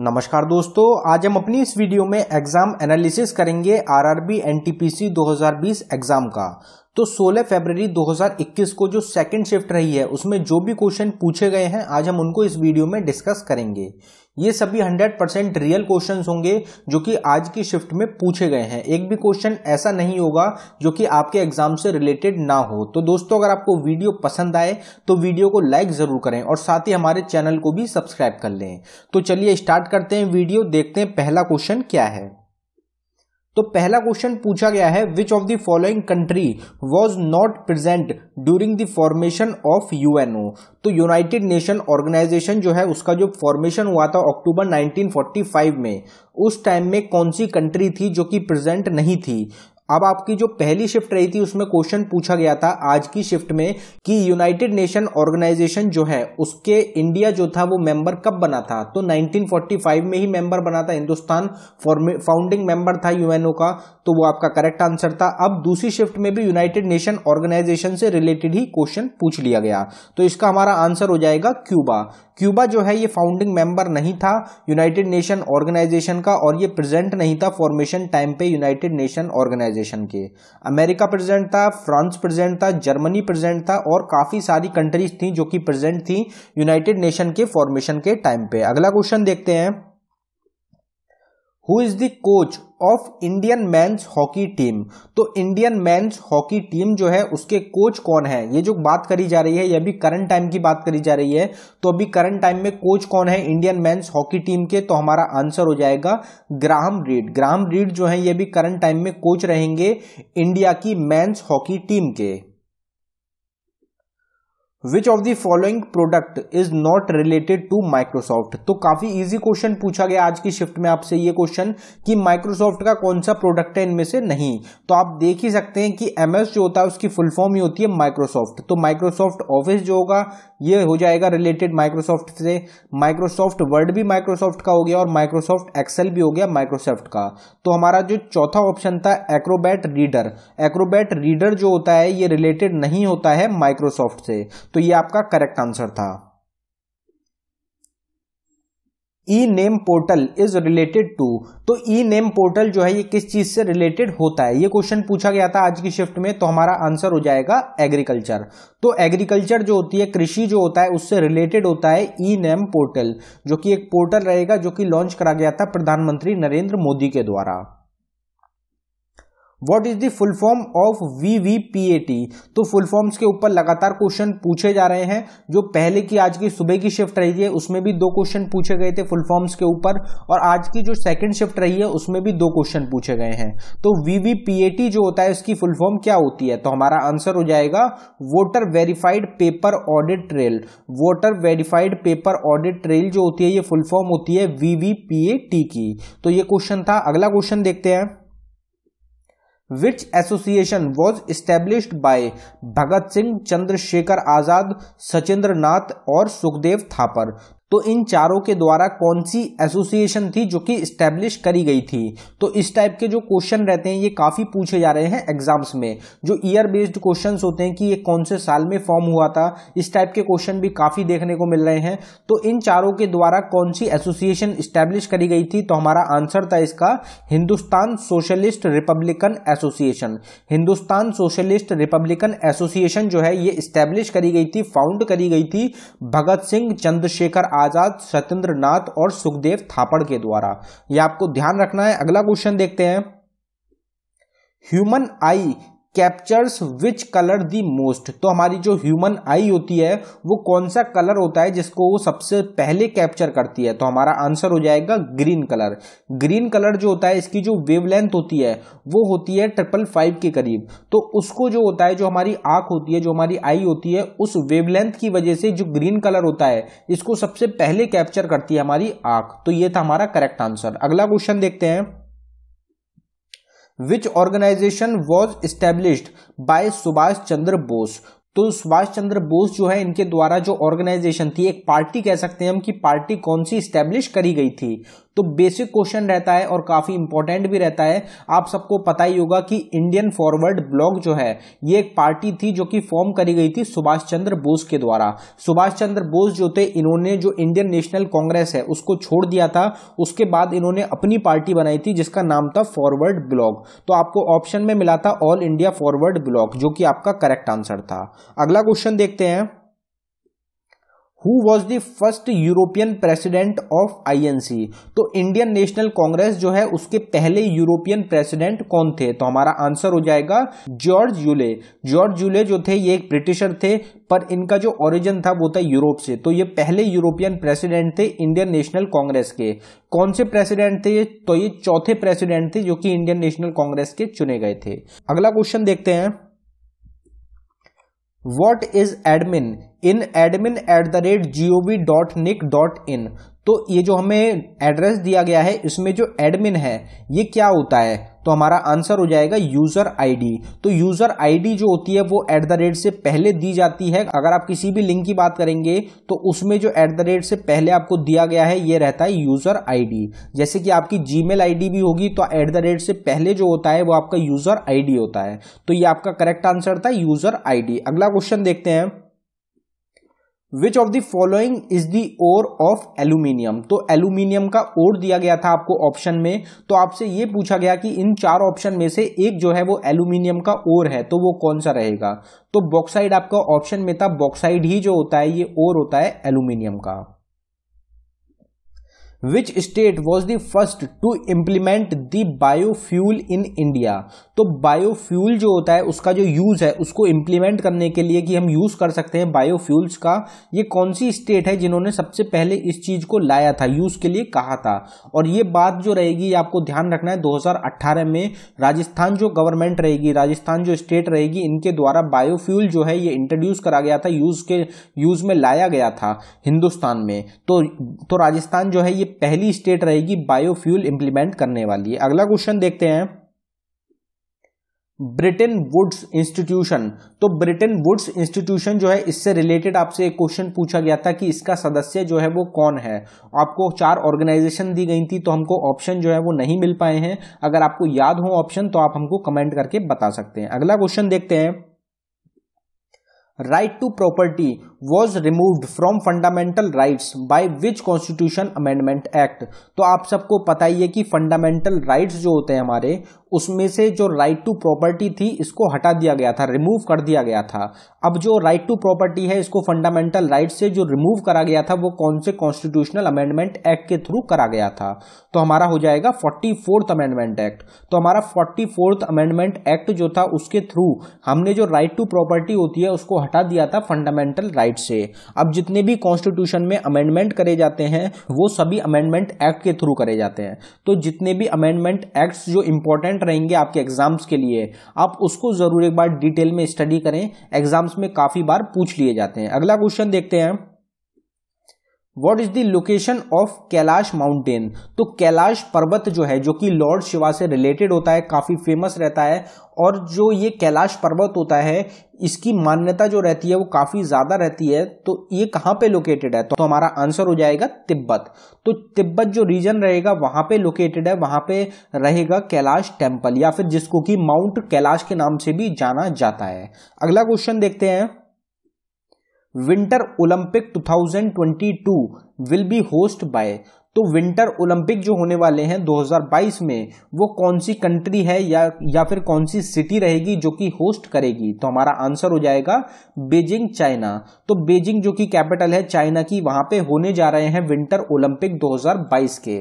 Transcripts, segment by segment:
नमस्कार दोस्तों आज हम अपनी इस वीडियो में एग्जाम एनालिसिस करेंगे आरआरबी एनटीपीसी 2020 एग्जाम का तो 16 फरवरी 2021 को जो सेकंड शिफ्ट रही है उसमें जो भी क्वेश्चन पूछे गए हैं आज हम उनको इस वीडियो में डिस्कस करेंगे ये सभी 100 परसेंट रियल क्वेश्चन होंगे जो कि आज की शिफ्ट में पूछे गए हैं एक भी क्वेश्चन ऐसा नहीं होगा जो कि आपके एग्जाम से रिलेटेड ना हो तो दोस्तों अगर आपको वीडियो पसंद आए तो वीडियो को लाइक ज़रूर करें और साथ ही हमारे चैनल को भी सब्सक्राइब कर लें तो चलिए स्टार्ट करते हैं वीडियो देखते हैं पहला क्वेश्चन क्या है तो पहला क्वेश्चन पूछा गया है which of the following country was not present during the formation of UNO तो यूनाइटेड नेशन ऑर्गेनाइजेशन जो है उसका जो फॉर्मेशन हुआ था अक्टूबर 1945 में उस टाइम में कौन सी कंट्री थी जो कि प्रेजेंट नहीं थी अब आपकी जो पहली शिफ्ट रही थी उसमें क्वेश्चन पूछा गया था आज की शिफ्ट में कि यूनाइटेड नेशन ऑर्गेनाइजेशन जो है उसके इंडिया जो था वो मेंबर कब बना था तो 1945 में ही मेंबर बना था हिंदुस्तान फाउंडिंग मेंबर था यूएनओ का तो वो आपका करेक्ट आंसर था अब दूसरी शिफ्ट में भी यूनाइटेड नेशन ऑर्गेनाइजेशन से रिलेटेड ही क्वेश्चन पूछ लिया गया तो इसका हमारा आंसर हो जाएगा क्यूबा क्यूबा जो है ये फाउंडिंग मेंबर नहीं था यूनाइटेड नेशन ऑर्गेनाइजेशन का और ये प्रेजेंट नहीं था फॉर्मेशन टाइम पे यूनाइटेड नेशन ऑर्गेनाइजेशन ऑर्गेनाइजेशन के अमेरिका प्रेजेंट था फ्रांस प्रेजेंट था जर्मनी प्रेजेंट था और काफ़ी सारी कंट्रीज थी जो कि प्रेजेंट थी यूनाइटेड नेशन के फॉर्मेशन के टाइम पे अगला क्वेश्चन देखते हैं who is the coach of Indian men's hockey team तो इंडियन मैंस हॉकी टीम जो है उसके कोच कौन है ये जो बात करी जा रही है ये अभी करंट टाइम की बात करी जा रही है तो अभी करंट टाइम में कोच कौन है इंडियन मैंस हॉकी टीम के तो हमारा आंसर हो जाएगा ग्राहम रीड ग्राहम रीड जो है ये भी करंट टाइम में कोच रहेंगे इंडिया की मैंस हॉकी टीम के which of the following product is not related to Microsoft तो काफी इजी क्वेश्चन पूछा गया आज की शिफ्ट में आपसे ये क्वेश्चन कि माइक्रोसॉफ्ट का कौन सा प्रोडक्ट है इनमें से नहीं तो आप देख ही सकते हैं कि एम जो होता है उसकी फुल फॉर्म ही होती है माइक्रोसॉफ्ट तो माइक्रोसॉफ्ट ऑफिस जो होगा ये हो जाएगा रिलेटेड माइक्रोसॉफ्ट से माइक्रोसॉफ्ट वर्ड भी माइक्रोसॉफ्ट का हो गया और माइक्रोसॉफ्ट एक्सेल भी हो गया माइक्रोसॉफ्ट का तो हमारा जो चौथा ऑप्शन था एक्रोबैट रीडर एक्रोबैट रीडर जो होता है ये रिलेटेड नहीं होता है माइक्रोसॉफ्ट से तो ये आपका करेक्ट आंसर था e name portal is related to तो ई नेम पोर्टल जो है ये किस चीज से रिलेटेड होता है ये क्वेश्चन पूछा गया था आज की शिफ्ट में तो हमारा आंसर हो जाएगा एग्रीकल्चर तो एग्रीकल्चर जो होती है कृषि जो होता है उससे रिलेटेड होता है ई नेम पोर्टल जो कि एक पोर्टल रहेगा जो कि लॉन्च करा गया था प्रधानमंत्री नरेंद्र मोदी के द्वारा what is the full form of V V P A T तो फुल फॉर्म्स के ऊपर लगातार क्वेश्चन पूछे जा रहे हैं जो पहले की आज की सुबह की शिफ्ट रही है उसमें भी दो क्वेश्चन पूछे गए थे फुल फॉर्म्स के ऊपर और आज की जो सेकंड शिफ्ट रही है उसमें भी दो क्वेश्चन पूछे गए हैं तो V V P A T जो होता है उसकी फुल फॉर्म क्या होती है तो हमारा आंसर हो जाएगा voter verified paper audit trail voter verified paper audit trail जो होती है ये फुल फॉर्म होती है V V P A T की तो ये क्वेश्चन था अगला क्वेश्चन देखते हैं which association was established by Bhagat Singh Chandrashekhar Azad Sachindra Nath और सुखदेव थापर तो इन चारों के द्वारा कौन सी एसोसिएशन थी जो कि स्टैब्लिश करी गई थी तो इस टाइप के जो क्वेश्चन रहते हैं ये काफ़ी पूछे जा रहे हैं एग्जाम्स में जो ईयर बेस्ड क्वेश्चंस होते हैं कि ये कौन से साल में फॉर्म हुआ था इस टाइप के क्वेश्चन भी काफ़ी देखने को मिल रहे हैं तो इन चारों के द्वारा कौन सी एसोसिएशन स्टैब्लिश करी गई थी तो हमारा आंसर था इसका Hindustan Socialist Republican Association Hindustan Socialist Republican Association जो है ये स्टैब्लिश करी गई थी फाउंड करी गई थी भगत सिंह चंद्रशेखर आजाद सत्येंद्र नाथ और सुखदेव थापड़ के द्वारा यह आपको ध्यान रखना है अगला क्वेश्चन देखते हैं human eye captures which colour the most तो हमारी जो ह्यूमन आई होती है वो कौन सा कलर होता है जिसको वो सबसे पहले कैप्चर करती है तो हमारा आंसर हो जाएगा ग्रीन कलर ग्रीन कलर जो होता है इसकी जो वेवलेंथ होती है वो होती है ट्रिपल फाइव के करीब तो उसको जो होता है जो हमारी आंख होती है जो हमारी आई होती है उस वेवलेंथ की वजह से जो ग्रीन कलर होता है इसको सबसे पहले कैप्चर करती है हमारी आंख तो ये था हमारा करेक्ट आंसर अगला क्वेश्चन देखते हैं which organisation was established by Subhash Chandra Bose तो सुभाष चंद्र बोस जो है इनके द्वारा जो ऑर्गेनाइजेशन थी एक पार्टी कह सकते हैं हम कि पार्टी कौन सी स्टैब्लिश करी गई थी तो बेसिक क्वेश्चन रहता है और काफ़ी इंपॉर्टेंट भी रहता है आप सबको पता ही होगा कि इंडियन फॉरवर्ड ब्लॉक जो है ये एक पार्टी थी जो कि फॉर्म करी गई थी सुभाष चंद्र बोस के द्वारा सुभाष चंद्र बोस जो थे इन्होंने जो इंडियन नेशनल कांग्रेस है उसको छोड़ दिया था उसके बाद इन्होंने अपनी पार्टी बनाई थी जिसका नाम था फॉरवर्ड ब्लॉक तो आपको ऑप्शन में मिला था ऑल इंडिया फॉरवर्ड ब्लॉक जो कि आपका करेक्ट आंसर था अगला क्वेश्चन देखते हैं who was the first European president of INC तो इंडियन नेशनल कांग्रेस जो है उसके पहले यूरोपियन प्रेसिडेंट कौन थे तो हमारा आंसर हो जाएगा जॉर्ज यूले जॉर्ज यूले जो थे ये एक ब्रिटिशर थे पर इनका जो ओरिजिन था वो था यूरोप से तो ये पहले यूरोपियन प्रेसिडेंट थे इंडियन नेशनल कांग्रेस के कौन से प्रेसिडेंट थे तो ये चौथे प्रेसिडेंट थे जो कि इंडियन नेशनल कांग्रेस के चुने गए थे अगला क्वेश्चन देखते हैं what is admin in admin at the rate gov.nic.in तो ये जो हमें एड्रेस दिया गया है इसमें जो एडमिन है ये क्या होता है तो हमारा आंसर हो जाएगा यूज़र आईडी तो यूज़र आईडी जो होती है वो एट द रेट से पहले दी जाती है अगर आप किसी भी लिंक की बात करेंगे तो उसमें जो एट द रेट से पहले आपको दिया गया है ये रहता है यूज़र आईडी जैसे कि आपकी जीमेल आईडी भी होगी तो एट द रेट से पहले जो होता है वो आपका यूज़र आईडी होता है तो ये आपका करेक्ट आंसर था यूज़र आईडी अगला क्वेश्चन देखते हैं which of the following is the ore of aluminium तो एल्यूमिनियम का ओर दिया गया था आपको ऑप्शन में तो आपसे ये पूछा गया कि इन चार ऑप्शन में से एक जो है वो एल्यूमिनियम का ओर है तो वो कौन सा रहेगा तो बॉक्साइड आपका ऑप्शन में था बॉक्साइड ही जो होता है ये ओर होता है एल्यूमिनियम का which state was the first to implement the biofuel in India तो बायोफ्यूल जो होता है उसका जो यूज़ है उसको इम्प्लीमेंट करने के लिए कि हम यूज़ कर सकते हैं बायोफ्यूल्स का ये कौन सी स्टेट है जिन्होंने सबसे पहले इस चीज़ को लाया था यूज़ के लिए कहा था और ये बात जो रहेगी आपको ध्यान रखना है 2018 में राजस्थान जो गवर्नमेंट रहेगी राजस्थान जो स्टेट रहेगी इनके द्वारा बायोफ्यूल जो है ये इंट्रोड्यूस करा गया था यूज़ के यूज़ में लाया गया था हिंदुस्तान में तो, तो राजस्थान जो है ये पहली स्टेट रहेगी बायोफ्यूल इंप्लीमेंट करने वाली है अगला क्वेश्चन देखते हैं ब्रिटेन वुड्स इंस्टीट्यूशन तो ब्रिटेन वुड्स इंस्टीट्यूशन जो है इससे रिलेटेड आपसे एक क्वेश्चन पूछा गया था कि इसका सदस्य जो है वो कौन है आपको चार ऑर्गेनाइजेशन दी गई थी तो हमको ऑप्शन जो है वो नहीं मिल पाए हैं अगर आपको याद हो ऑप्शन तो आप हमको कमेंट करके बता सकते हैं अगला क्वेश्चन देखते हैं right to property was removed from fundamental rights by which constitution amendment act तो आप सबको पता ही है कि फंडामेंटल राइट्स जो होते हैं हमारे उसमें से जो राइट टू प्रॉपर्टी थी इसको हटा दिया गया था रिमूव कर दिया गया था अब जो राइट टू प्रॉपर्टी है इसको फंडामेंटल राइट से जो रिमूव करा गया था वो कौन से कॉन्स्टिट्यूशनल अमेंडमेंट एक्ट के थ्रू करा गया था तो हमारा हो जाएगा फोर्टी फोर्थ अमेंडमेंट एक्ट तो हमारा फोर्टी फोर्थ अमेंडमेंट एक्ट जो था उसके थ्रू हमने जो राइट टू प्रॉपर्टी होती है उसको हटा दिया था फंडामेंटल राइट राइट से अब जितने भी कॉन्स्टिट्यूशन में अमेंडमेंट करे जाते हैं वो सभी अमेंडमेंट एक्ट के थ्रू करे जाते हैं तो जितने भी अमेंडमेंट एक्ट्स जो इंपॉर्टेंट रहेंगे आपके एग्जाम्स के लिए आप उसको ज़रूर एक बार डिटेल में स्टडी करें एग्जाम्स में काफ़ी बार पूछ लिए जाते हैं अगला क्वेश्चन देखते हैं what is the location of Kailash mountain तो कैलाश पर्वत जो है जो कि लॉर्ड शिवा से रिलेटेड होता है काफ़ी फेमस रहता है और जो ये कैलाश पर्वत होता है इसकी मान्यता जो रहती है वो काफ़ी ज़्यादा रहती है तो ये कहाँ पे लोकेटेड है तो हमारा आंसर हो जाएगा तिब्बत तो तिब्बत जो रीजन रहेगा वहां पे लोकेटेड है वहां पे रहेगा कैलाश टेम्पल या फिर जिसको कि माउंट कैलाश के नाम से भी जाना जाता है अगला क्वेश्चन देखते हैं winter Olympic 2022 will be host by तो विंटर ओलंपिक जो होने वाले हैं 2022 में वो कौन सी कंट्री है या या फिर कौन सी सिटी रहेगी जो कि होस्ट करेगी तो हमारा आंसर हो जाएगा बेजिंग चाइना तो बेजिंग जो कि कैपिटल है चाइना की वहां पे होने जा रहे हैं विंटर ओलंपिक 2022 के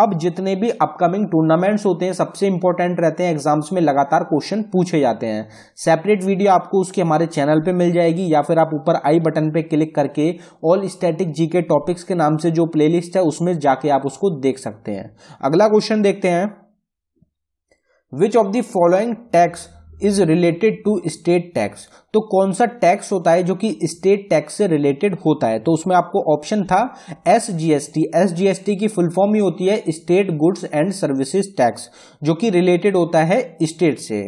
अब जितने भी अपकमिंग टूर्नामेंट्स होते हैं सबसे इंपॉर्टेंट रहते हैं एग्जाम्स में लगातार क्वेश्चन पूछे जाते हैं सेपरेट वीडियो आपको उसके हमारे चैनल पे मिल जाएगी या फिर आप ऊपर आई बटन पे क्लिक करके all static G K topics के नाम से जो प्लेलिस्ट है उसमें जाके आप उसको देख सकते हैं अगला क्वेश्चन देखते हैं which of the following tax is related to state tax तो कौन सा टैक्स होता है जो कि स्टेट टैक्स से रिलेटेड होता है तो उसमें आपको ऑप्शन था S G S T S G S T की फुल फॉर्म ही होती है state goods and services tax जो कि रिलेटेड होता है स्टेट से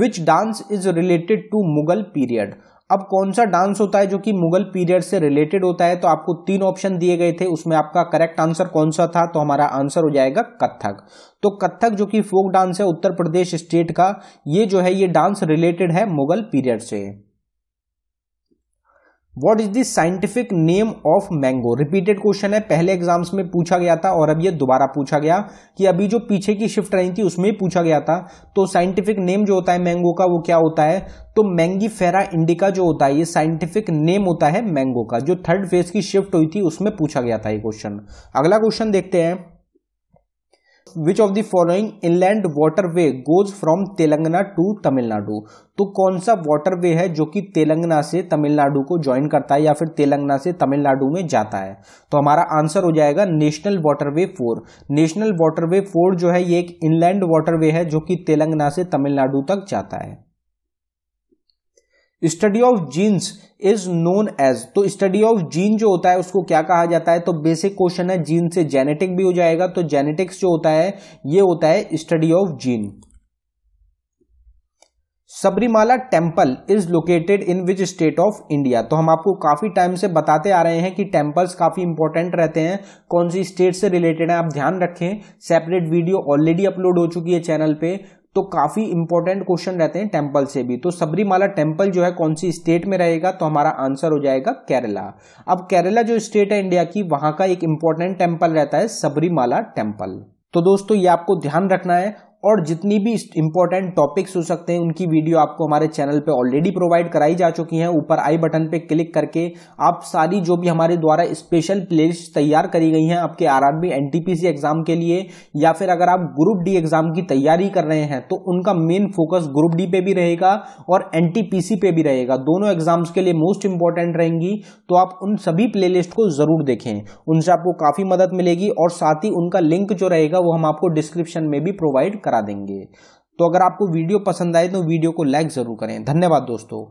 which dance is related to Mughal period अब कौन सा डांस होता है जो कि मुगल पीरियड से रिलेटेड होता है तो आपको तीन ऑप्शन दिए गए थे उसमें आपका करेक्ट आंसर कौन सा था तो हमारा आंसर हो जाएगा कथक तो कथक जो कि फोक डांस है उत्तर प्रदेश स्टेट का ये जो है ये डांस रिलेटेड है मुगल पीरियड से what is the scientific name of mango repeated question है पहले एग्जाम्स में पूछा गया था और अब ये दोबारा पूछा गया कि अभी जो पीछे की शिफ्ट रही थी उसमें पूछा गया था तो साइंटिफिक नेम जो होता है मैंगो का वो क्या होता है तो मैंगी फेरा इंडिका जो होता है ये साइंटिफिक नेम होता है मैंगो का जो थर्ड फेज की शिफ्ट हुई थी उसमें पूछा गया था ये क्वेश्चन अगला क्वेश्चन देखते हैं which of the following inland waterway goes from Telangana to Tamil Nadu तो कौन सा वाटर वे है जो कि तेलंगाना से तमिलनाडु को ज्वाइन करता है या फिर तेलंगाना से तमिलनाडु में जाता है तो हमारा आंसर हो जाएगा national waterway four national waterway four जो है ये एक इनलैंड वाटर वे है जो कि तेलंगाना से तमिलनाडु तक जाता है study of genes is known as तो स्टडी ऑफ जीन जो होता है उसको क्या कहा जाता है तो बेसिक क्वेश्चन है जीन से जेनेटिक भी हो जाएगा तो जेनेटिक्स जो होता है ये होता है study of gene Sabarimala temple is located in which state of India तो हम आपको काफी टाइम से बताते आ रहे हैं कि टेम्पल्स काफी इंपॉर्टेंट रहते हैं कौन सी स्टेट से रिलेटेड है आप ध्यान रखें सेपरेट वीडियो ऑलरेडी अपलोड हो चुकी है चैनल पे तो काफी इंपॉर्टेंट क्वेश्चन रहते हैं टेम्पल से भी तो सबरीमाला टेम्पल जो है कौन सी स्टेट में रहेगा तो हमारा आंसर हो जाएगा केरला अब केरला जो स्टेट है इंडिया की वहां का एक इंपॉर्टेंट टेम्पल रहता है सबरीमाला टेम्पल तो दोस्तों ये आपको ध्यान रखना है और जितनी भी इंपॉर्टेंट टॉपिक्स हो सकते हैं उनकी वीडियो आपको हमारे चैनल पे ऑलरेडी प्रोवाइड कराई जा चुकी हैं ऊपर आई बटन पे क्लिक करके आप सारी जो भी हमारे द्वारा स्पेशल प्लेलिस्ट तैयार करी गई हैं आपके आरआरबी एनटीपीसी एग्जाम के लिए या फिर अगर आप ग्रुप डी एग्जाम की तैयारी कर रहे हैं तो उनका मेन फोकस ग्रुप डी पे भी रहेगा और एन पे भी रहेगा दोनों एग्जाम्स के लिए मोस्ट इंपॉर्टेंट रहेंगी तो आप उन सभी प्ले को जरूर देखें उनसे आपको काफी मदद मिलेगी और साथ ही उनका लिंक जो रहेगा वो हम आपको डिस्क्रिप्शन में भी प्रोवाइड करा देंगे तो अगर आपको वीडियो पसंद आए तो वीडियो को लाइक ज़रूर करें धन्यवाद दोस्तों